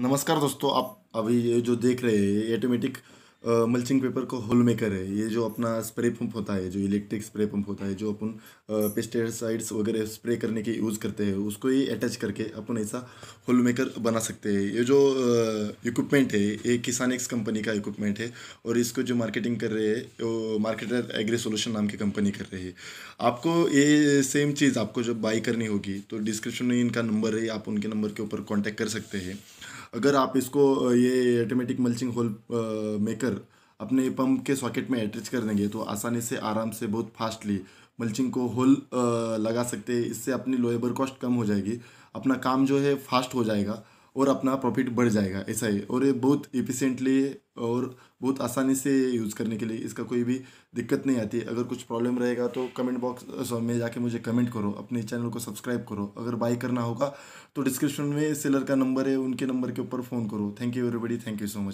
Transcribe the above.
नमस्कार दोस्तों आप अभी ये जो देख रहे हैं ये ऑटोमेटिक मल्चिंग पेपर को होल मेकर है ये जो अपना स्प्रे पंप होता है जो इलेक्ट्रिक स्प्रे पंप होता है जो अपन पेस्टिसाइड्स वगैरह स्प्रे करने के यूज़ करते हैं उसको ये अटैच करके अपन ऐसा होल मेकर बना सकते हैं ये जो इक्विपमेंट है ये किसानिक्स कंपनी का इक्विपमेंट है और इसको जो मार्केटिंग कर रहे हैं वो मार्केटर एग्री सोल्यूशन नाम की कंपनी कर रही है आपको ये सेम चीज़ आपको जब बाई करनी होगी तो डिस्क्रिप्शन में इनका नंबर है आप उनके नंबर के ऊपर कॉन्टैक्ट कर सकते हैं अगर आप इसको ये ऑटोमेटिक मल्चिंग होल मेकर अपने पंप के सॉकेट में अटैच कर देंगे तो आसानी से आराम से बहुत फास्टली मल्चिंग को होल लगा सकते हैं इससे अपनी लोएबर कॉस्ट कम हो जाएगी अपना काम जो है फास्ट हो जाएगा और अपना प्रॉफिट बढ़ जाएगा ऐसा ही और ये बहुत एफिशिएंटली और बहुत आसानी से यूज़ करने के लिए इसका कोई भी दिक्कत नहीं आती अगर कुछ प्रॉब्लम रहेगा तो कमेंट बॉक्स में जाके मुझे कमेंट करो अपने चैनल को सब्सक्राइब करो अगर बाई करना होगा तो डिस्क्रिप्शन में सेलर का नंबर है उनके नंबर के ऊपर फ़ोन करो thank you everybody thank you so much